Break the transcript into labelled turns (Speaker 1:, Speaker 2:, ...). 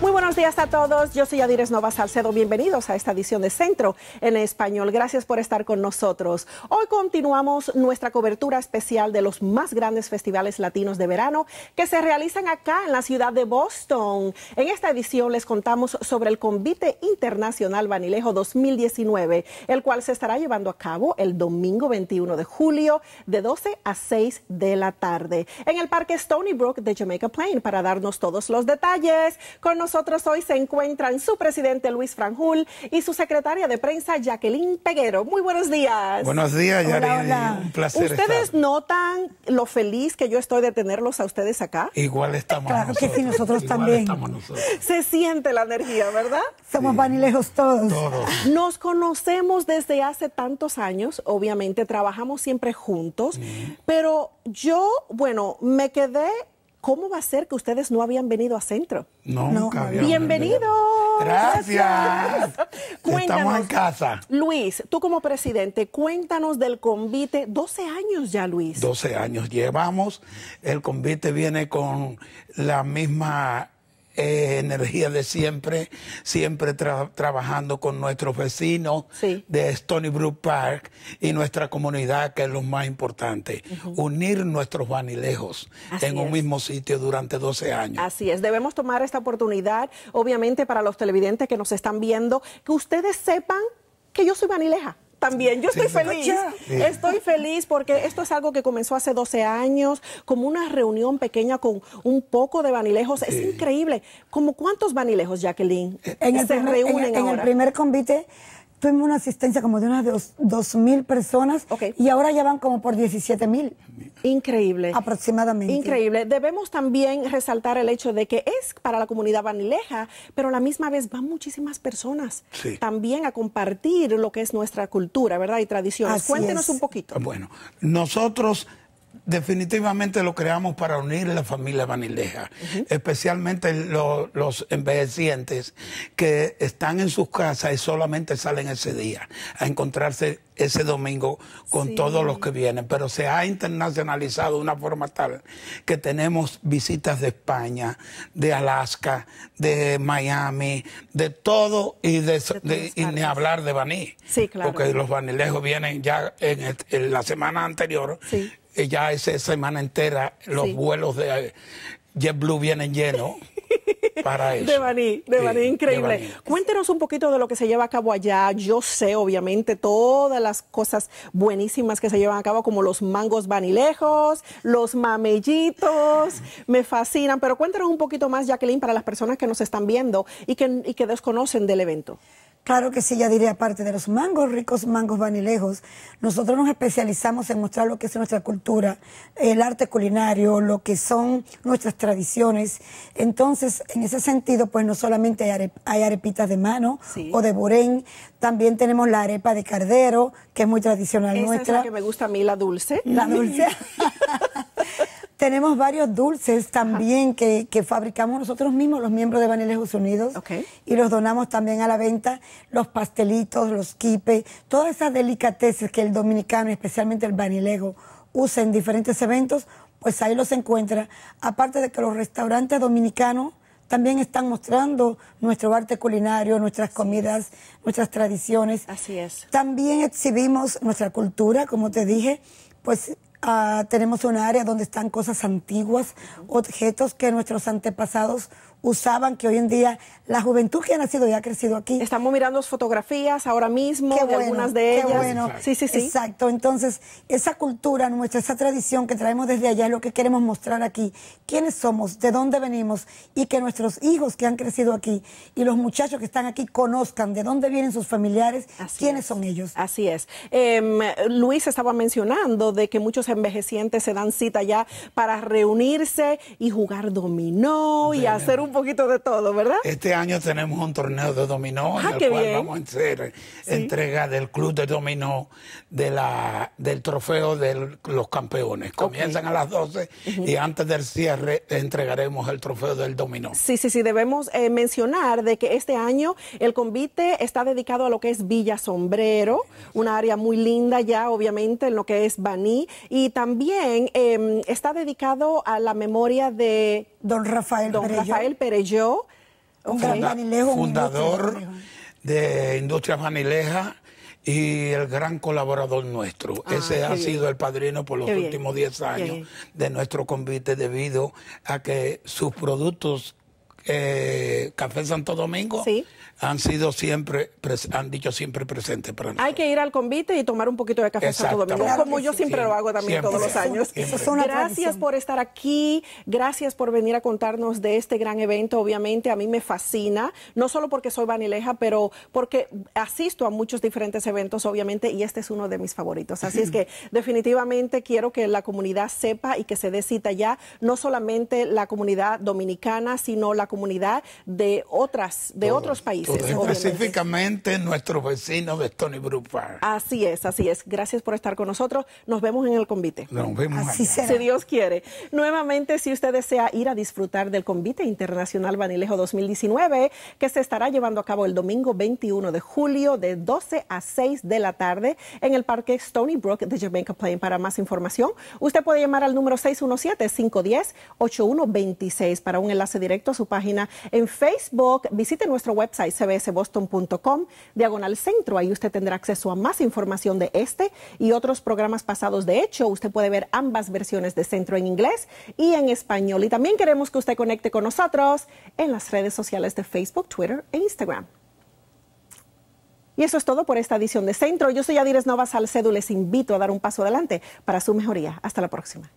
Speaker 1: Muy buenos días a todos. Yo soy Adires Nova Salcedo. Bienvenidos a esta edición de Centro en Español. Gracias por estar con nosotros. Hoy continuamos nuestra cobertura especial de los más grandes festivales latinos de verano que se realizan acá en la ciudad de Boston. En esta edición les contamos sobre el Convite Internacional Vanilejo 2019, el cual se estará llevando a cabo el domingo 21 de julio de 12 a 6 de la tarde en el Parque Stony Brook de Jamaica Plain para darnos todos los detalles. Con nosotros hoy se encuentran su presidente Luis Franjul y su secretaria de prensa Jacqueline Peguero. Muy buenos días. Buenos días, hola, Hola. Un placer. ¿Ustedes notan lo feliz que yo estoy de tenerlos a ustedes acá?
Speaker 2: Igual estamos.
Speaker 1: Claro que sí, nosotros Igual también.
Speaker 2: Estamos nosotros.
Speaker 1: Se siente la energía, ¿verdad? Somos sí. vanilejos todos. Todos. Nos conocemos desde hace tantos años, obviamente trabajamos siempre juntos, pero yo, bueno, me quedé ¿Cómo va a ser que ustedes no habían venido a centro?
Speaker 2: Nunca no. ¡Bienvenido!
Speaker 1: Gracias.
Speaker 2: Estamos en casa.
Speaker 1: Luis, tú como presidente, cuéntanos del convite. 12 años ya, Luis.
Speaker 2: 12 años llevamos. El convite viene con la misma energía de siempre, siempre trabajando con nuestros vecinos de Stony Brook Park y nuestra comunidad, que es lo más importante, unir nuestros vanilejos en un mismo sitio durante 12 años.
Speaker 1: Así es, debemos tomar esta oportunidad, obviamente para los televidentes que nos están viendo, que ustedes sepan que yo soy vanileja también. Yo estoy feliz. Estoy feliz porque esto es algo que comenzó hace 12 años, como una reunión pequeña con un poco de vanilejos. Es increíble. ¿Como cuántos vanilejos, Jacqueline? se reúnen en, el
Speaker 3: primer convite tuvimos una asistencia como de unas 2.000 personas y ahora ya van como por 17.000. Increíble.
Speaker 1: Aproximadamente. Increíble. Debemos también resaltar el hecho de que es para la comunidad vanileja, pero a la misma vez van muchísimas personas también a compartir lo que es nuestra cultura, ¿verdad? Y tradiciones. Cuéntenos un poquito.
Speaker 2: Bueno, nosotros Definitivamente lo creamos para unir la familia vanileja, especialmente los envejecientes que están en sus casas y solamente salen ese día a encontrarse ese domingo con todos los que vienen. Pero se ha internacionalizado de una forma tal que tenemos visitas de España, de Alaska, de Miami, de todo y, de, ni hablar de Baní. Sí, claro. Porque los vanilejos vienen ya en, en la semana anterior. Sí ya esa semana entera los vuelos de eh, JetBlue vienen llenos. Para eso. De
Speaker 1: Baní, de increíble. Cuéntenos un poquito de lo que se lleva a cabo allá. Yo sé, obviamente, todas las cosas buenísimas que se llevan a cabo, como los mangos vanilejos, los mamellitos, me fascinan. Pero cuéntenos un poquito más, Jacqueline, para las personas que nos están viendo y que, y que desconocen del evento. Claro que sí, ya diré, aparte de los mangos ricos, mangos
Speaker 3: vanilejos, nosotros nos especializamos en mostrar lo que es nuestra cultura, el arte culinario, lo que son nuestras tradiciones. Entonces, en ese sentido, pues no solamente hay, arepitas de mano o de borén, también tenemos la arepa de cardero, que es muy tradicional Esa nuestra. Es la que
Speaker 1: me gusta a mí, la dulce. La dulce.
Speaker 3: Tenemos varios dulces también que, fabricamos nosotros mismos, los miembros de Vanilejos Unidos, y los donamos también a la venta, los pastelitos, los quipes, todas esas delicateces que el dominicano, especialmente el banilego, usa en diferentes eventos, pues ahí los encuentra. Aparte de que los restaurantes dominicanos también están mostrando nuestro arte culinario, nuestras comidas, nuestras tradiciones. Así es. También exhibimos nuestra cultura, como te dije, pues Ah, tenemos un área donde están cosas antiguas, objetos que nuestros antepasados usaban, que hoy en día la juventud que ha nacido y ha crecido aquí. Estamos mirando fotografías ahora mismo de algunas de ellas. bueno. Sí, sí, sí. Exacto. Entonces, esa cultura nuestra, esa tradición que traemos desde allá es lo que queremos mostrar aquí. ¿Quiénes somos? ¿De dónde venimos? Y que nuestros hijos que han crecido aquí
Speaker 1: y los muchachos que están aquí conozcan de dónde vienen sus familiares, quiénes son ellos. Así es. Em, Luis estaba mencionando de que muchos envejecientes se dan cita ya para reunirse y jugar dominó y hacer un un poquito de todo, ¿verdad?
Speaker 2: Este año tenemos un torneo de dominó en ah, el cual vamos a hacer eh, entrega del club de dominó de la, del trofeo de los campeones. Comienzan a las 12 y antes del cierre entregaremos el trofeo del dominó. Sí,
Speaker 1: sí, sí, debemos eh, mencionar de que este año el convite está dedicado a lo que es Villa Sombrero, una área muy linda ya obviamente en lo que es Baní y también em, está dedicado a la memoria de Don Rafael Don Rafael pero yo. un fundador
Speaker 2: de Industria Vanileja y el gran colaborador nuestro. Ah, Ese ha sido el padrino por los últimos 10 años de nuestro convite debido a que sus productos eh, café Santo Domingo han sido siempre, han dicho siempre presente para nosotros.
Speaker 1: Hay que ir al convite y tomar un poquito de Café Santo Domingo, como yo siempre lo hago también todos los años. Gracias por estar aquí, gracias por venir a contarnos de este gran evento. Obviamente a mí me fascina, no solo porque soy vanileja, pero porque asisto a muchos diferentes eventos, obviamente, y este es uno de mis favoritos. Así es que definitivamente quiero que la comunidad sepa y que se dé cita ya, no solamente la comunidad dominicana, sino la comunidad comunidad de otras de otros países.
Speaker 2: Específicamente nuestros vecinos de Stony Brook Park.
Speaker 1: Así es, así es. Gracias por estar con nosotros. Nos vemos en el convite.
Speaker 2: Nos vemos Si
Speaker 1: Dios quiere. Nuevamente, si usted desea ir a disfrutar del convite internacional Vanilejo 2019, que se estará llevando a cabo el domingo 21 de julio de 12 a 6 de la tarde en el Parque Stony Brook de Jamaica Plain. Para más información, usted puede llamar al número 617-510-8126 para un enlace directo a su página en Facebook. Visite nuestro website cbsboston.com, diagonal centro. Ahí usted tendrá acceso a más información de este y otros programas pasados. De hecho, usted puede ver ambas versiones de centro en inglés y en español. Y también queremos que usted conecte con nosotros en las redes sociales de Facebook, Twitter e Instagram. Y eso es todo por esta edición de Centro. Yo soy Adires Nova Salcedo les invito a dar un paso adelante para su mejoría. Hasta la próxima.